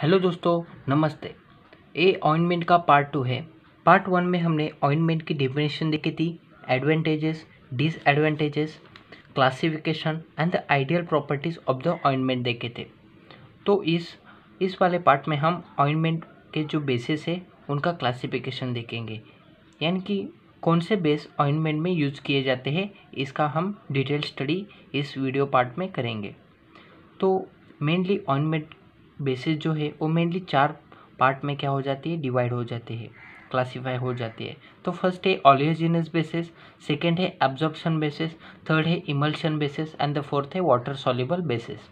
Hello दोस्तों नमस्ते ये ऑइंटमेंट का पार्ट टू है पार्ट वन में हमने ऑइंटमेंट की डिफिनेशन देखी थी advantages disadvantages classification and the ideal properties of the ointment देखे थे तो इस इस वाले पार्ट में हम ऑइंटमेंट के जो बेसिस है उनका क्लासिफिकेशन देखेंगे यानी कि कौन से बेस ऑइंटमेंट में यूज़ किए जाते हैं इसका हम डिटेल स्टडी इस वीडियो पार्ट में करेंगे तो मेनली ऑइंटमेंट बेसिस जो है वो मेनली चार पार्ट में क्या हो जाती है डिवाइड हो जाती है क्लासीफाई हो जाती है तो फर्स्ट है ऑलियोजिनस बेसिस सेकेंड है एब्जॉर्प्शन बेसिस थर्ड है emulsion basis and the fourth है वाटर सॉल्यूबल बेसिस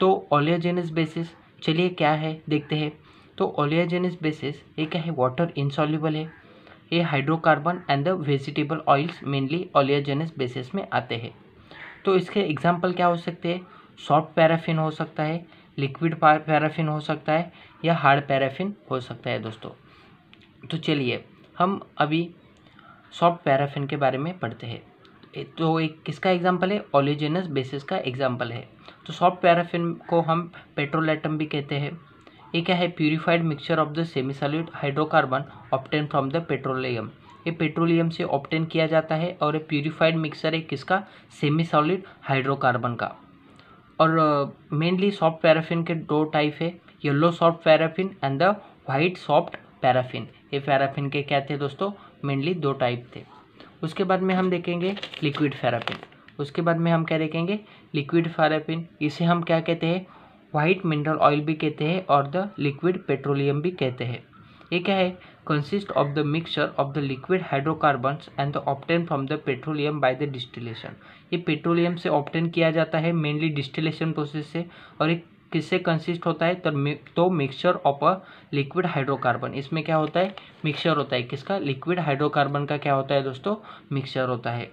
तो ऑलियोजिनस बेसिस चलिए क्या है देखते हैं तो ऑलियोजिनस बेसिस ये क्या है वाटर इनसॉल्यूबल है ये hydrocarbon and the vegetable oils mainly oleaginous basis में आते हैं तो इसके एग्जाम्पल क्या हो सकते हैं सॉफ्ट पैराफिन हो सकता है लिक्विड पैराफिन हो सकता है या हार्ड पैराफिन हो सकता है दोस्तों तो चलिए हम अभी सॉफ्ट पैराफिन के बारे में पढ़ते हैं तो एक किसका एग्जाम्पल है ओलिजिनस बेसिस का एग्जाम्पल है तो सॉफ्ट पैराफिन को हम पेट्रोल आइटम भी कहते हैं ये क्या है purified mixture of the semi solid hydrocarbon obtain from the petroleum ये पेट्रोलियम से ऑप्टेन किया जाता है और ये प्यूरिफाइड मिक्सचर है किसका सेमी सॉलिड हाइड्रोकार्बन का और मेनली सॉफ्ट पैराफिन के दो टाइप है yellow soft paraffin and the white soft paraffin ये पैराफिन के क्या थे दोस्तों मेनली दो टाइप थे उसके बाद में हम देखेंगे लिक्विड पैराफिन उसके बाद में हम क्या देखेंगे लिक्विड पैराफिन इसे हम क्या कहते हैं वाइट मिनरल ऑयल भी कहते हैं और द लिक्विड पेट्रोलियम भी कहते हैं ये क्या है consist of the mixture of the liquid hydrocarbons and the obtained from the petroleum by the distillation ये petroleum से obtain किया जाता है mainly distillation process से और एक किससे consist होता है तर, तो mixture of a liquid hydrocarbon. इसमें क्या होता है mixture होता है किसका liquid hydrocarbon का क्या होता है दोस्तों mixture होता है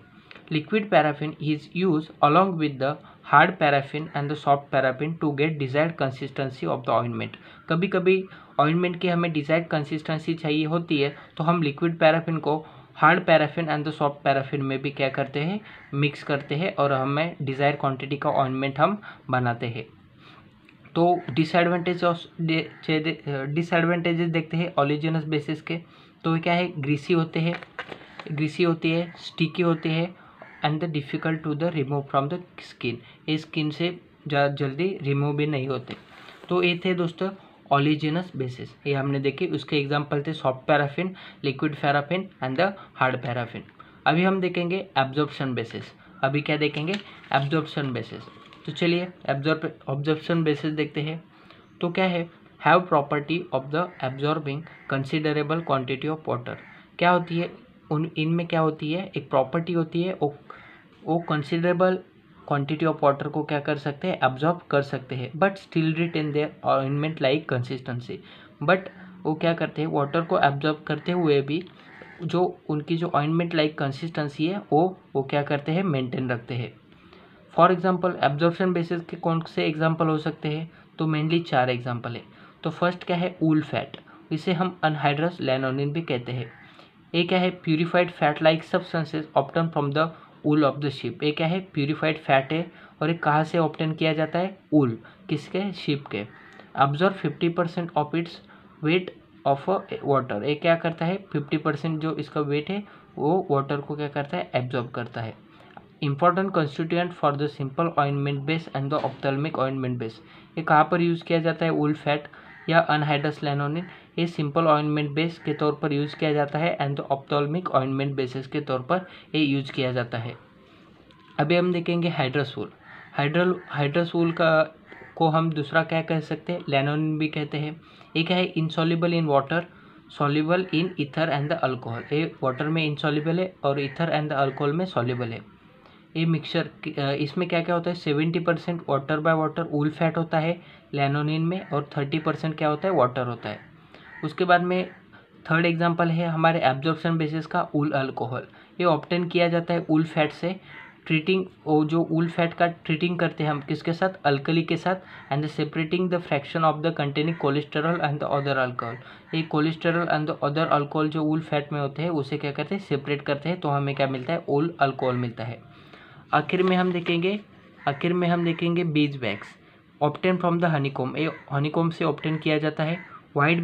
Liquid paraffin is used along with the hard paraffin and the soft paraffin to get desired consistency of the ointment. कभी कभी ointment की हमें desired कंसिस्टेंसी चाहिए होती है तो हम लिक्विड पैराफिन को hard paraffin and the soft paraffin में भी क्या करते हैं मिक्स करते हैं और हमें डिज़ायर क्वांटिटी का ऑइनमेंट हम बनाते हैं तो डिसएडवांटेज ऑफ डिसएडवांटेजेस देखते हैं ऑलिजिनस बेसिस के तो क्या है ग्रीसी होते हैं ग्रीसी होती है स्टिकी होती है and the difficult to the remove from the skin ये स्किन से ज़्यादा जल्दी रिमूव भी नहीं होते तो ये थे दोस्तों ऑलिजिनस बेसिस ये हमने देखे उसके एग्जाम्पल थे soft paraffin liquid paraffin and the hard paraffin अभी हम देखेंगे एब्जॉर्प्शन बेसिस अभी क्या देखेंगे एब्जॉर्प्शन बेसिस तो चलिए एब्जॉर्ब ऑब्जॉर्प्शन बेसिस देखते हैं तो क्या है have property of the absorbing considerable quantity of water क्या होती है उन इनमें क्या होती है एक प्रॉपर्टी होती है वो वो कंसिडरेबल क्वांटिटी ऑफ वाटर को क्या कर सकते हैं एब्जॉर्ब कर सकते हैं but still retain their ointment like consistency but वो क्या करते हैं वाटर को एब्जॉर्ब करते हुए भी जो उनकी जो ऑइनमेंट लाइक कंसिस्टेंसी है वो वो क्या करते हैं मेंटेन रखते हैं फॉर एग्जाम्पल एब्जॉर्प्शन बेसिस के कौन से एग्जाम्पल हो सकते हैं तो मेनली चार एग्जाम्पल है तो फर्स्ट क्या है उल फैट इसे हम अनहाइड्रस लेनोनिन भी कहते हैं एक है purified fat like substances obtain from the wool of the sheep एक है प्यूरिफाइड फैट है और एक कहाँ से ऑप्टेन किया जाता है उल किसके शिप के observe fifty percent of its weight of water ये क्या करता है फिफ्टी परसेंट जो इसका वेट है वो वाटर को क्या करता है एब्जॉर्ब करता है important constituent for the simple ointment base and the ophthalmic ointment base ये कहाँ पर यूज़ किया जाता है उल फैट या अनहाइड्रस लेनोनिन ये सिंपल ऑइनमेंट बेस के तौर पर यूज़ किया जाता है एंड ऑप्टोलमिक ऑइनमेंट बेसिस के तौर पर ये यूज किया जाता है अभी हम देखेंगे हाइड्रासूल हाइड्रल हाइड्रासूल का को हम दूसरा क्या कह सकते हैं लेनोन भी कहते हैं एक है insoluble in water soluble in ether and the alcohol ये वाटर में इंसॉलिबल है और इथर एंड द अल्कोहल में सॉल्यूबल है ये मिक्सचर इसमें क्या क्या होता है seventy percent water by water wool fat होता है लेनोनिन में और थर्टी परसेंट क्या होता है वाटर होता है उसके बाद में थर्ड एग्जाम्पल है हमारे एब्जॉर्प्शन बेसिस का उल अल्कोहल ये ऑप्टेन किया जाता है उल फैट से ट्रीटिंग वो जो उल फैट का ट्रीटिंग करते हैं हम किसके साथ अल्कली के साथ and the separating the fraction of the containing cholesterol and the other alcohol ये cholesterol and the other alcohol जो उल फैट में होते हैं उसे क्या करते हैं सेपरेट करते हैं तो हमें क्या मिलता है उल अल्कोहल मिलता है आखिर में हम देखेंगे आखिर में हम देखेंगे bees wax obtain from the honeycomb ये हनीकोम से ऑप्टेन किया जाता है White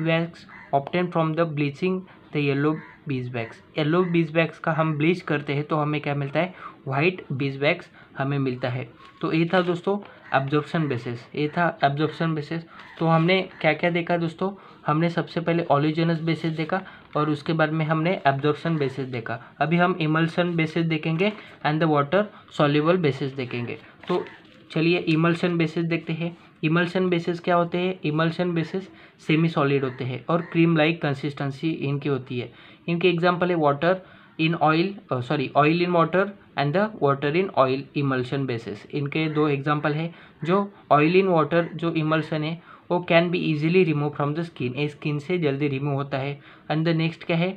wax obtain from the bleaching the yellow bees wax yellow bees wax का हम ब्लीच करते हैं तो हमें क्या मिलता है वाइट बीज वैक्स हमें मिलता है तो ये था दोस्तों एब्जॉर्प्शन बेसिस ये था एब्जॉर्प्शन बेसिस तो हमने क्या क्या देखा दोस्तों हमने सबसे पहले ऑलिजनस बेसिस देखा और उसके बाद में हमने एब्जॉर्प्शन बेसिस देखा अभी हम इमल्सन बेसिस देखेंगे and the water soluble basis देखेंगे तो चलिए इमल्सन बेसिस देखते हैं इमल्शन बेसिस क्या होते हैं इमल्शन बेसिस सेमी सॉलिड होते हैं और क्रीम लाइक कंसिस्टेंसी इनकी होती है इनके एग्जाम्पल है water in oil sorry oil in water and the water in oil emulsion basis इनके दो एग्जाम्पल है जो ऑयल इन वाटर जो इमल्शन है वो can be easily remove from the skin ये स्किन से जल्दी रिमूव होता है एंड द नेक्स्ट क्या है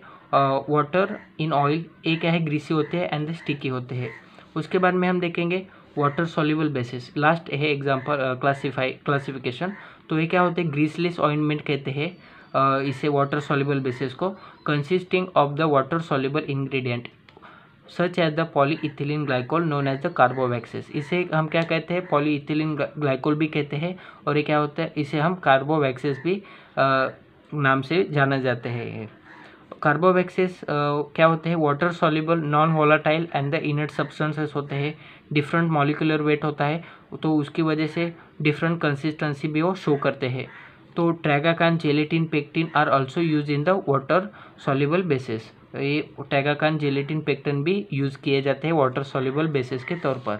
वाटर इन ऑयल ये क्या है ग्रीसी होते हैं एंड द स्टिकी होते हैं उसके बाद में हम देखेंगे वाटर सॉल्यूबल बेसिस लास्ट है एग्जांपल क्लासीफाई क्लासिफिकेशन तो ये क्या होते हैं ग्रीसलेस ऑइनमेंट कहते हैं uh, इसे वाटर सॉल्यूबल बेसिस को consisting of the water soluble ingredient such as the polyethylene glycol known as the carbowaxes इसे हम क्या कहते हैं पॉलीइथिलीन ग्लाइकोल भी कहते हैं और ये क्या होता है इसे हम कार्बोवैक्सेस भी uh, नाम से जाना जाते हैं कार्बोवैक्सेस uh, क्या होते हैं water soluble non volatile and the inert substances होते हैं डिफरेंट मॉलिकुलर वेट होता है तो उसकी वजह से डिफरेंट कंसिस्टेंसी भी वो शो करते हैं तो tragacanth gelatin pectin are also use in the water soluble basis ये टैगाकान जेलेटिन पेक्टिन भी यूज़ किए जाते हैं वाटर सॉल्युबल बेसिस के तौर पर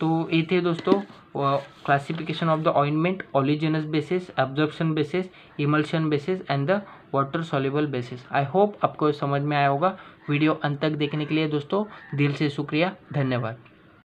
तो ये थे दोस्तों classification of the ointment oleaginous basis absorption basis emulsion basis and the water soluble basis I hope आपको समझ में आया होगा वीडियो अंत तक देखने के लिए दोस्तों दिल से शुक्रिया धन्यवाद